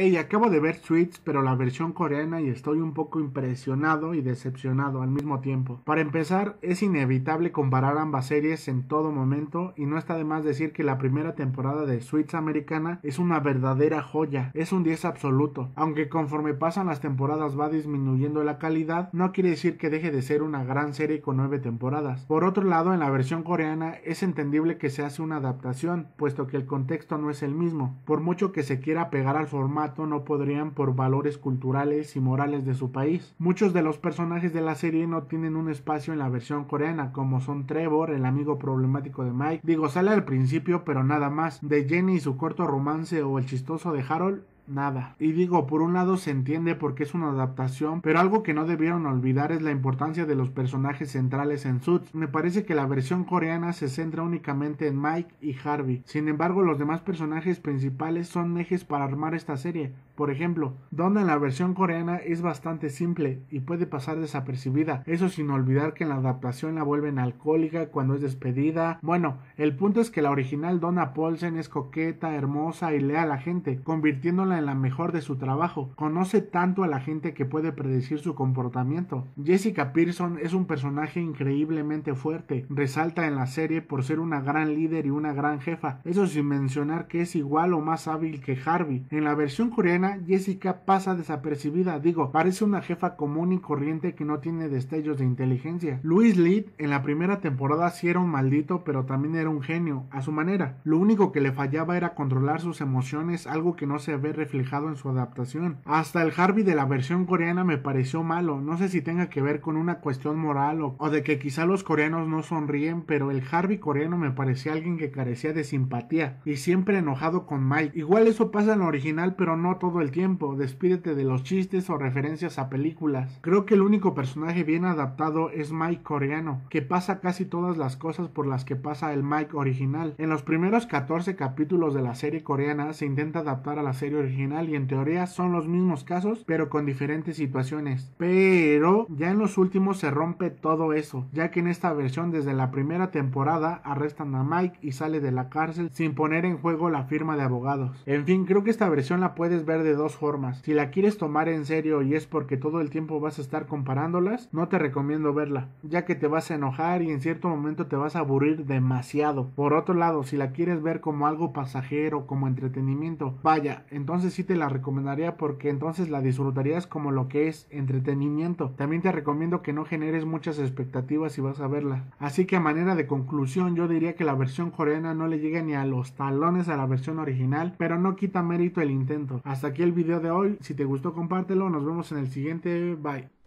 Hey, acabo de ver Sweets, pero la versión coreana y estoy un poco impresionado y decepcionado al mismo tiempo. Para empezar, es inevitable comparar ambas series en todo momento y no está de más decir que la primera temporada de Suits americana es una verdadera joya, es un 10 absoluto. Aunque conforme pasan las temporadas va disminuyendo la calidad, no quiere decir que deje de ser una gran serie con 9 temporadas. Por otro lado, en la versión coreana es entendible que se hace una adaptación, puesto que el contexto no es el mismo, por mucho que se quiera pegar al formato no podrían por valores culturales y morales de su país. Muchos de los personajes de la serie no tienen un espacio en la versión coreana, como son Trevor, el amigo problemático de Mike, digo sale al principio pero nada más, de Jenny y su corto romance o el chistoso de Harold, nada. Y digo, por un lado se entiende porque es una adaptación, pero algo que no debieron olvidar es la importancia de los personajes centrales en Suits. Me parece que la versión coreana se centra únicamente en Mike y Harvey. Sin embargo, los demás personajes principales son ejes para armar esta serie. Por ejemplo, Donna en la versión coreana es bastante simple y puede pasar desapercibida. Eso sin olvidar que en la adaptación la vuelven alcohólica cuando es despedida. Bueno, el punto es que la original Donna Paulsen es coqueta, hermosa y lea a la gente, convirtiéndola en la mejor de su trabajo, conoce tanto a la gente que puede predecir su comportamiento. Jessica Pearson es un personaje increíblemente fuerte, resalta en la serie por ser una gran líder y una gran jefa, eso sin mencionar que es igual o más hábil que Harvey. En la versión coreana, Jessica pasa desapercibida, digo, parece una jefa común y corriente que no tiene destellos de inteligencia. Louis Lee en la primera temporada sí era un maldito, pero también era un genio, a su manera. Lo único que le fallaba era controlar sus emociones, algo que no se ve reflejado en su adaptación. Hasta el Harvey de la versión coreana me pareció malo, no sé si tenga que ver con una cuestión moral o, de que quizá los coreanos no sonríen, pero el Harvey coreano me parecía alguien que carecía de simpatía y siempre enojado con Mike. Igual eso pasa en el original, pero no todo el tiempo. Despídete de los chistes o referencias a películas. Creo que el único personaje bien adaptado es Mike coreano, que pasa casi todas las cosas por las que pasa el Mike original. En los primeros 14 capítulos de la serie coreana se intenta adaptar a la serie original y en teoría son los mismos casos, pero con diferentes situaciones. Pero ya en los últimos se rompe todo eso, ya que en esta versión desde la primera temporada arrestan a Mike y sale de la cárcel sin poner en juego la firma de abogados. En fin, creo que esta versión la puedes ver de dos formas. Si la quieres tomar en serio y es porque todo el tiempo vas a estar comparándolas, no te recomiendo verla, ya que te vas a enojar y en cierto momento te vas a aburrir demasiado. Por otro lado, si la quieres ver como algo pasajero, como entretenimiento, vaya, entonces entonces sí te la recomendaría porque entonces la disfrutarías como lo que es entretenimiento. También te recomiendo que no generes muchas expectativas si vas a verla. Así que a manera de conclusión yo diría que la versión coreana no le llega ni a los talones a la versión original, pero no quita mérito el intento. Hasta aquí el video de hoy, si te gustó compártelo, nos vemos en el siguiente, bye.